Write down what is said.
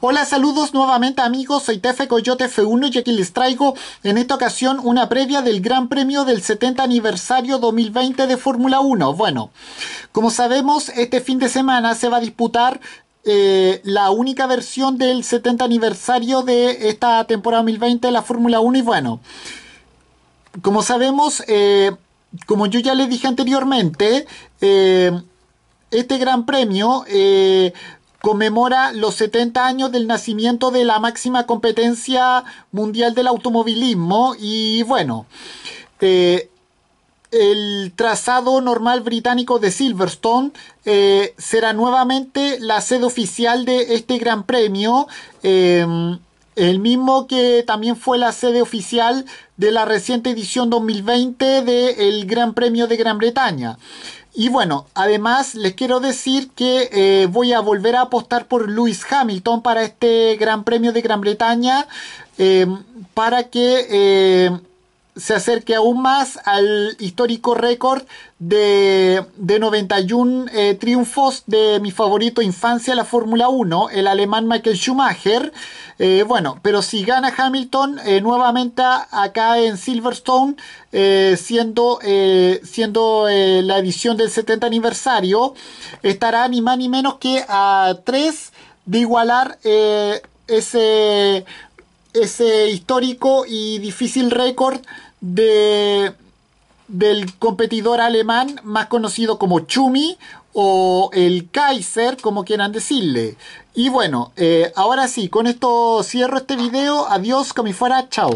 Hola, saludos nuevamente amigos, soy Tefe Coyote F1 y aquí les traigo en esta ocasión una previa del Gran Premio del 70 aniversario 2020 de Fórmula 1. Bueno, como sabemos, este fin de semana se va a disputar eh, la única versión del 70 aniversario de esta temporada 2020 de la Fórmula 1 y bueno, como sabemos, eh, como yo ya les dije anteriormente, eh, este gran premio conmemora los 70 años del nacimiento de la máxima competencia mundial del automovilismo y bueno, eh, el trazado normal británico de Silverstone eh, será nuevamente la sede oficial de este gran premio. Eh, el mismo que también fue la sede oficial de la reciente edición 2020 del Gran Premio de Gran Bretaña. Y bueno, además les quiero decir que eh, voy a volver a apostar por Lewis Hamilton para este Gran Premio de Gran Bretaña eh, para que... Eh, se acerque aún más al histórico récord de, 91 eh, triunfos de mi favorito infancia, la Fórmula 1, el alemán Michael Schumacher. Eh, bueno, pero si gana Hamilton eh, nuevamente acá en Silverstone, siendo, siendo la edición del 70 aniversario, estará ni más ni menos que a 3 de igualar ese ese histórico y difícil récord de, del competidor alemán más conocido como Chumi o el Kaiser, como quieran decirle. Y bueno, eh, ahora sí, con esto cierro este video. Adiós, como fuera, chao.